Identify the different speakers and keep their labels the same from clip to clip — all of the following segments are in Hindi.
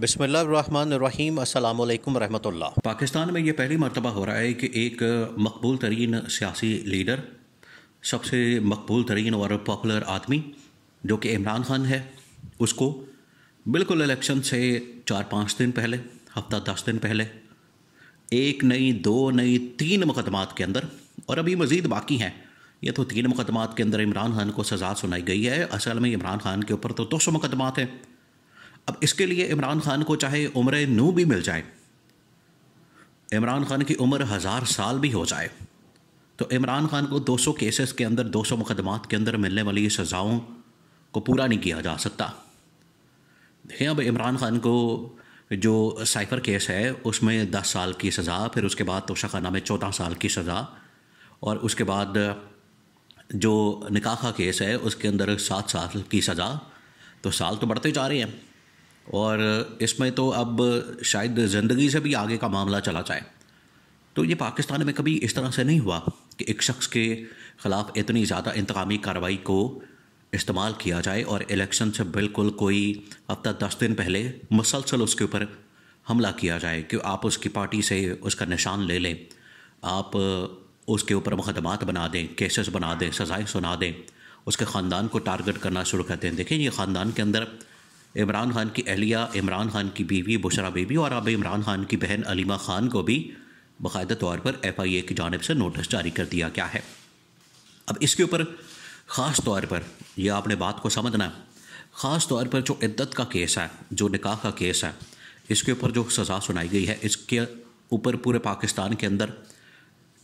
Speaker 1: बसमीम अल्लाम रहमतुल्लाह पाकिस्तान में ये पहली मरतबा हो रहा है कि एक मकबूल तरीन सियासी लीडर सबसे मकबूल तरीन और पॉपुलर आदमी जो कि इमरान खान है उसको बिल्कुल इलेक्शन से चार पाँच दिन पहले हफ्ता दस दिन पहले एक नई दो नई तीन मुकदमात के अंदर और अभी मज़ीद बाकी हैं ये तो तीन मुकदमात के अंदर इमरान खान को सज़ा सुनाई गई है असल में इमरान खान के ऊपर तो दो सौ मुकदमात हैं अब इसके लिए इमरान खान को चाहे उम्र नू भी मिल जाए इमरान खान की उम्र हज़ार साल भी हो जाए तो इमरान खान को 200 केसेस के अंदर 200 मुकदमात के अंदर मिलने वाली सज़ाओं को पूरा नहीं किया जा सकता देखिए अब इमरान खान को जो साइफर केस है उसमें दस साल की सज़ा फिर उसके बाद तोशाखाना में चौदह साल की सज़ा और उसके बाद जो निकाखा केस है उसके अंदर सात साल की सज़ा तो साल तो बढ़ते जा रहे हैं और इसमें तो अब शायद ज़िंदगी से भी आगे का मामला चला जाए तो ये पाकिस्तान में कभी इस तरह से नहीं हुआ कि एक शख्स के ख़िलाफ़ इतनी ज़्यादा इंतकामी कार्रवाई को इस्तेमाल किया जाए और इलेक्शन से बिल्कुल कोई अब तक दस दिन पहले मुसलसल उसके ऊपर हमला किया जाए कि आप उसकी पार्टी से उसका निशान ले लें आप उसके ऊपर मुकदमात बना दें केसेस बना दें सज़ाएँ सुना दें उसके ख़ानदान को टारगेट करना शुरू कर दें देखिए ये ख़ानदान के अंदर इमरान खान की अहलिया इमरान खान की बीवी बुशरा बीबी और अब इमरान खान की बहन अलीमा खान को भी बाकायदा तौर पर एफ आई ए की जानब से नोटिस जारी कर दिया गया है अब इसके ऊपर ख़ास तौर पर यह आपने बात को समझना है ख़ास तौर पर जो इद्दत का केस है जो निकाह का केस है इसके ऊपर जो सज़ा सुनाई गई है इसके ऊपर पूरे पाकिस्तान के अंदर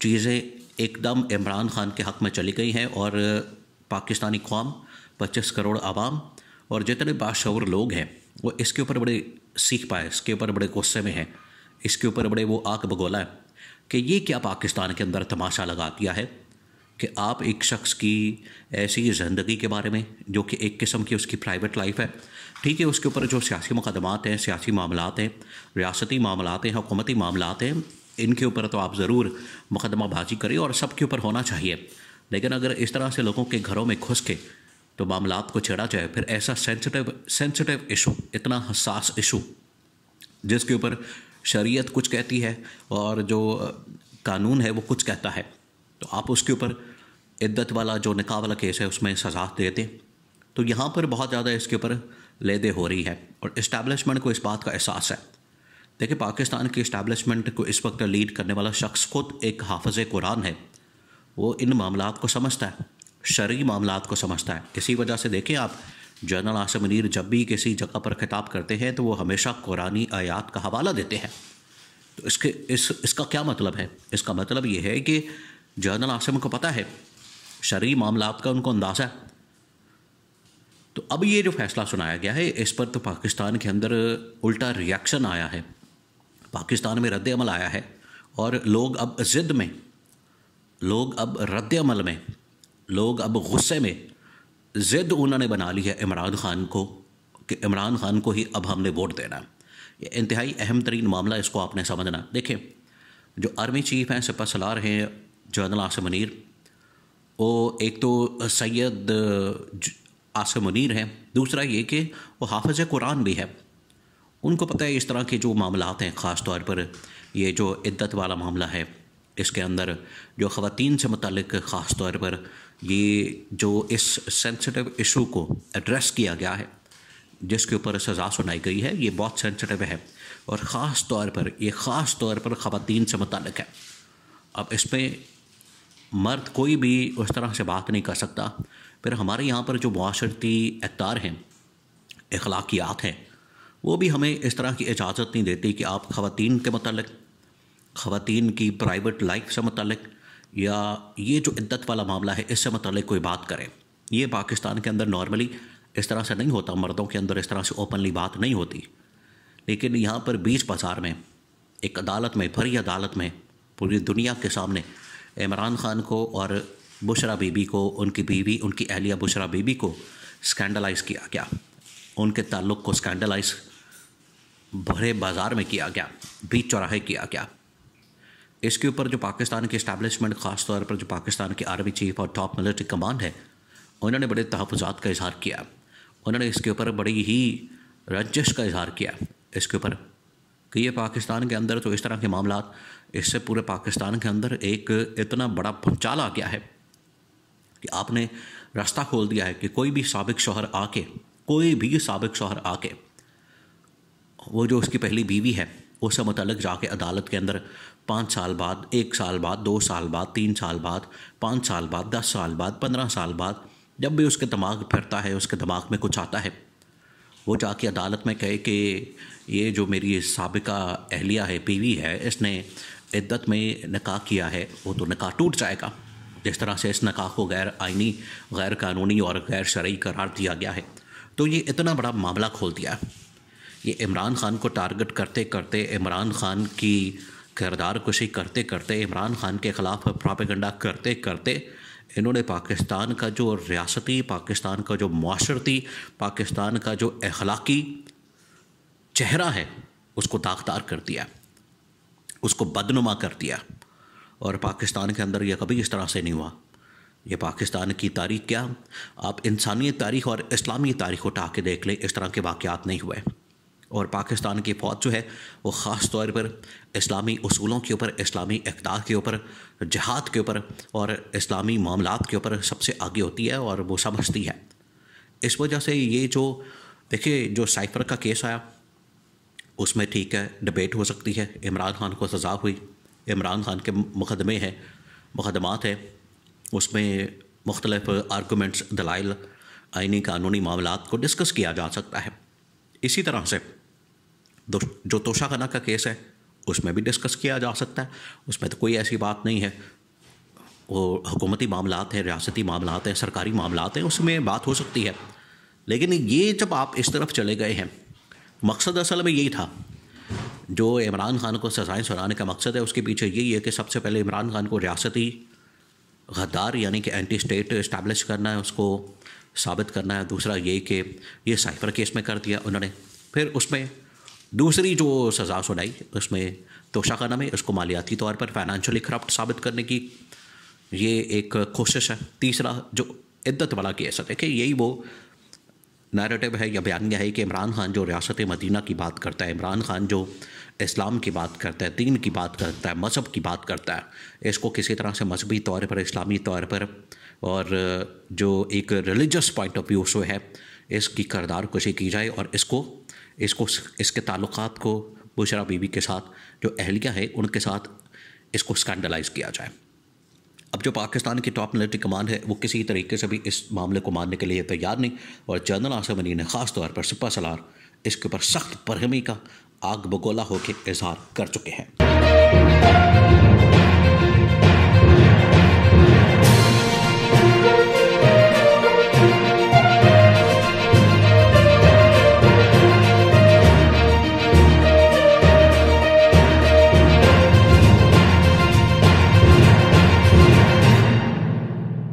Speaker 1: चीज़ें एकदम इमरान खान के हक़ में चली गई हैं और पाकिस्तानी कौम पच्चीस करोड़ आवाम और जितने बाशर लोग हैं वो इसके ऊपर बड़े सीख पाए इसके ऊपर बड़े गुस्से में हैं इसके ऊपर बड़े वो आग बगोला है कि ये क्या पाकिस्तान के अंदर तमाशा लगा दिया है कि आप एक शख्स की ऐसी ज़िंदगी के बारे में जो कि एक किस्म की उसकी प्राइवेट लाइफ है ठीक है उसके ऊपर जो सियासी मुकदमात हैं सियासी मामलात हैं रियासती मामलात हैं हुकूमती मामलात हैं इनके ऊपर तो आप ज़रूर मुकदमाबाजी करें और सब के ऊपर होना चाहिए लेकिन अगर इस तरह से लोगों के घरों में घुस के तो मामला को छेड़ा जाए फिर ऐसा सेंसिटिव सेंसिटिव इशू इतना हसास इशू जिसके ऊपर शरीयत कुछ कहती है और जो कानून है वो कुछ कहता है तो आप उसके ऊपर इद्दत वाला जो निका वाला केस है उसमें सजा देते तो यहाँ पर बहुत ज़्यादा इसके ऊपर लेदे हो रही है और इस्टेबलिशमेंट को इस बात का एहसास है देखिए पाकिस्तान के इस्टेबलिशमेंट को इस वक्त लीड करने वाला शख्स खुद एक हाफज कुरान है वो इन मामला को समझता है शर्य मामला को समझता है किसी वजह से देखें आप जनरल आसम मीर जब भी किसी जगह पर खिताब करते हैं तो वो हमेशा कुरानी आयात का हवाला देते हैं तो इसके इस इसका क्या मतलब है इसका मतलब ये है कि जनरल आसम को पता है शरी मामला का उनको अंदाज़ा है तो अब ये जो फैसला सुनाया गया है इस पर तो पाकिस्तान के अंदर उल्टा रिएक्शन आया है पाकिस्तान में रद्द अमल आया है और लोग अब ज़िद में लोग अब रद्द अमल में लोग अब गुस्से में ज़िद उन्होंने बना ली है इमरान खान को कि इमरान खान को ही अब हमने वोट देना ये इंतहाई अहम तरीन मामला इसको आपने समझना देखें जो आर्मी चीफ हैं सिपा सलार हैं जनरल आसम मुनीर वो एक तो सैयद आसम मुनीर हैं दूसरा ये कि वो हाफज कुरान भी है उनको पता है इस तरह के जो मामला हैं ख़ास तौर पर ये जो इद्दत वाला मामला है इसके अंदर जो ख़वान से मतलब ख़ास तौर पर ये जो इस सेंसिटिव इशू को एड्रेस किया गया है जिसके ऊपर सज़ा सुनाई गई है ये बहुत सेंसिटिव है और ख़ास तौर पर ये ख़ास तौर पर ख़वान से मतलब है अब इसमें मर्द कोई भी उस तरह से बात नहीं कर सकता फिर हमारे यहाँ पर जो माशरती अतार हैं अखलाकियात हैं वो भी हमें इस तरह की इजाज़त नहीं देती कि आप ख़वान के मतलब खातन की प्राइवेट लाइफ से मतलब या ये जो इद्दत वाला मामला है इससे मतलब कोई बात करें ये पाकिस्तान के अंदर नॉर्मली इस तरह से नहीं होता मर्दों के अंदर इस तरह से ओपनली बात नहीं होती लेकिन यहाँ पर बीच बाजार में एक अदालत में भरी अदालत में पूरी दुनिया के सामने इमरान खान को और बुशरा बीबी को उनकी बीवी उनकी अहलिया बुशरा बीबी को स्कैंडलाइज़ किया गया उनके ताल्लुक़ को स्कैंडलाइज भरे बाज़ार में किया गया बीच चौराहे किया गया इसके ऊपर जो पाकिस्तान के इस्टेबलिशमेंट खासतौर पर जो पाकिस्तान के आर्मी चीफ और टॉप मिलिट्री कमांड है उन्होंने बड़े तहफात का इजहार किया उन्होंने इसके ऊपर बड़ी ही रंजिश का इजहार किया इसके ऊपर कि ये पाकिस्तान के अंदर तो इस तरह के मामला इससे पूरे पाकिस्तान के अंदर एक इतना बड़ा भूचाल आ गया है कि आपने रास्ता खोल दिया है कि कोई भी सबक शोहर आके कोई भी सबक शोहर आके वो जो उसकी पहली बीवी है उससे मतलब जाके अदालत के अंदर पाँच साल बाद एक साल बाद दो साल बाद तीन साल बाद पाँच साल बाद दस साल बाद पंद्रह साल बाद जब भी उसके दिमाग फिरता है उसके दिमाग में कुछ आता है वो जाके अदालत में कहे कि ये जो मेरी सबका अहलिया है बीवी है इसने इद्दत में निकाह किया है वो तो निकाह टूट जाएगा जिस तरह से इस निकाह को गैर आइनी गैर कानूनी और गैर शरई करार दिया गया है तो ये इतना बड़ा मामला खोल दिया है ये इमरान खान को टारगेट करते करते इमरान खान की किरदार कुशी करते करते इमरान खान के ख़िलाफ़ प्रापेगंडा करते करते इन्होंने पाकिस्तान का जो रियासती पाकिस्तान का जो माशरती पाकिस्तान का जो अखलाकी चेहरा है उसको दागदार कर दिया उसको बदनुमा कर दिया और पाकिस्तान के अंदर यह कभी इस तरह से नहीं हुआ ये पाकिस्तान की तारीख क्या आप इंसानी तारीख और इस्लामी तारीख उठा के देख लें इस तरह के वाक़ नहीं हुए और पाकिस्तान की फ़ौज जो है वो ख़ास तौर पर इस्लामी असूलों के ऊपर इस्लामी इकदार के ऊपर जहाद के ऊपर और इस्लामी मामला के ऊपर सबसे आगे होती है और वो समझती है इस वजह से ये जो देखिए जो साइफर का केस आया उसमें ठीक है डिबेट हो सकती है इमरान खान को सज़ा हुई इमरान खान के मुकदमे हैं मुकदमात हैं उसमें मुख्तलफ आर्गूमेंट्स दलाइल आइनी कानूनी मामला को डिस्कस किया जा सकता है इसी तरह से जो तोशाखाना का केस है उसमें भी डिस्कस किया जा सकता है उसमें तो कोई ऐसी बात नहीं है वो हुकूमती मामला हैं रियासती मामला हैं सरकारी मामला हैं उसमें बात हो सकती है लेकिन ये जब आप इस तरफ चले गए हैं मकसद असल में यही था जो इमरान खान को सजाएं सुनाने का मकसद है उसके पीछे यही है कि सबसे पहले इमरान खान को रियासती गद्दार यानी कि एंटी स्टेट इस्टेब्लिश करना है उसको साबित करना है दूसरा ये कि ये साइफर केस में कर दिया उन्होंने फिर उसमें दूसरी जो सज़ा सुनाई उसमें तोशाखाना में उसको मालियाती तौर पर फाइनेंशियली करप्ट साबित करने की ये एक कोशिश है तीसरा जो इद्दत वाला केस है देखिए यही वो नैरेटिव है या बयान है कि इमरान खान जो रियासत मदीना की बात करता है इमरान खान जो इस्लाम की बात करता है दीन की बात करता है मज़हब की बात करता है इसको किसी तरह से मजहबी तौर पर इस्लामी तौर पर और जो एक रिलीजस पॉइंट ऑफ व्यू सो है इसकी करदार कशी की जाए और इसको इसको इसके ताल्लुक को बुशरा बीबी के साथ जो अहलिया है उनके साथ इसको स्कैंडलाइज किया जाए अब जो पाकिस्तान की टॉप मिलिट्री कमांड है वो किसी तरीके से भी इस मामले को मानने के लिए तैयार नहीं और जनरल आसम अली ने ख़ास तौर पर सिपा सलार इसके ऊपर सख्त बरहमी का आग बगोला होकर इजहार कर चुके हैं